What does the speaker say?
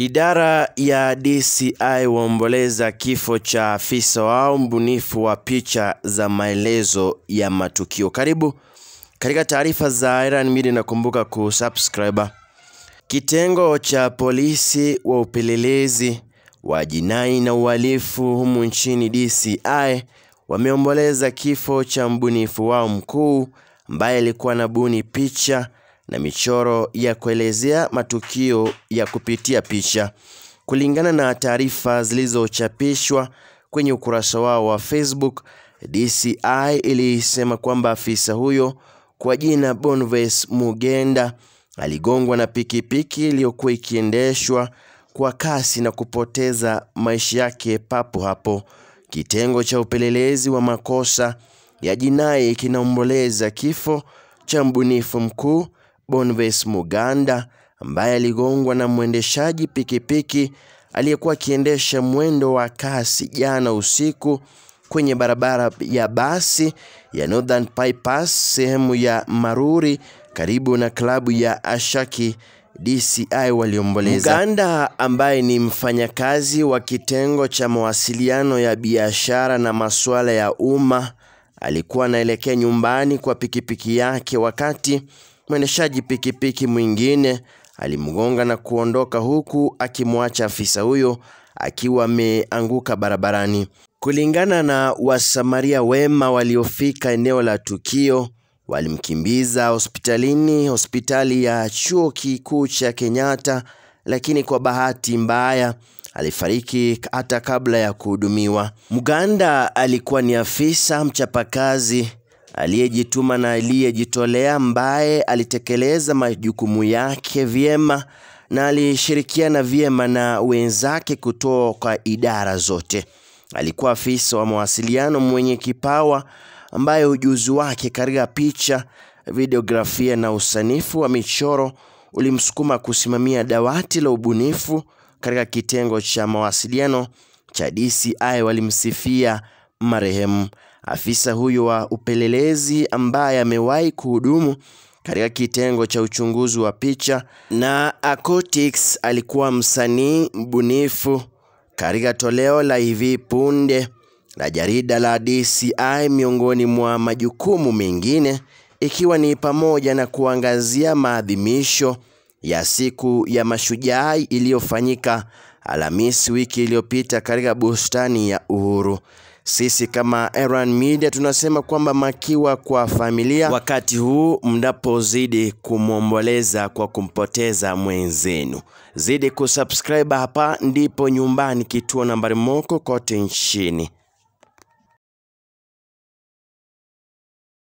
Idara ya DCI waomboleza kifo cha afisa wao mbunifu wa picha za maelezo ya matukio. Karibu katika taarifa za Iran Media, nakumbuka kusubscribe. Kitengo cha polisi wa upelelezi wa jinai na uhalifu humu nchini DCI wameomboleza kifo cha mbunifu wao mkuu ambaye alikuwa anabuni picha na michoro ya kuelezea matukio ya kupitia picha. Kulingana na taarifa zilizochapishwa kwenye ukurasa wao wa Facebook, DCI ilisema kwamba afisa huyo kwa jina Bonves Mugenda aligongwa na pikipiki iliyokuwa ikiendeshwa kwa kasi na kupoteza maisha yake papo hapo. Kitengo cha upelelezi wa makosa ya jinai kinaomboleza kifo cha mbunifu mkuu Bonves Muganda ambaye aligongwa na mwendeshaji pikipiki aliyekuwa akiendesha mwendo wa kasi jana usiku kwenye barabara ya basi ya Northern Bypass sehemu ya Maruri karibu na klabu ya Ashaki DCI waliomboleza. Muganda ambaye ni mfanyakazi wa kitengo cha mawasiliano ya biashara na masuala ya umma alikuwa anaelekea nyumbani kwa pikipiki yake wakati mwendeshaji pikipiki mwingine alimgonga na kuondoka huku akimwacha afisa huyo akiwa ameanguka barabarani. Kulingana na wasamaria wema waliofika eneo la tukio, walimkimbiza hospitalini, hospitali ya chuo kikuu cha Kenyatta lakini kwa bahati mbaya alifariki hata kabla ya kuhudumiwa. Mganda alikuwa ni afisa mchapakazi aliyejituma na aliyejitolea ambaye alitekeleza majukumu yake vyema na alishirikiana vyema na wenzake kutoka idara zote. Alikuwa afisa wa mawasiliano mwenye kipawa ambaye ujuzi wake katika picha, videografia na usanifu wa michoro ulimsukuma kusimamia dawati la ubunifu katika kitengo cha mawasiliano cha DCI walimsifia marehemu. Afisa huyo wa upelelezi ambaye amewahi kuhudumu katika kitengo cha uchunguzi wa picha na acoustics alikuwa msanii mbunifu katika toleo la hivi punde la jarida la DCI miongoni mwa majukumu mengine ikiwa ni pamoja na kuangazia maadhimisho ya siku ya mashujaa iliyofanyika Alhamisi wiki iliyopita katika bustani ya Uhuru. Sisi kama Erwan Media tunasema kwamba makiwa kwa familia wakati huu mnapozidi kumwomboleza kwa kumpoteza mwenzenu. Zidi kusubscribe, hapa ndipo nyumbani, kituo nambari moko kote nchini.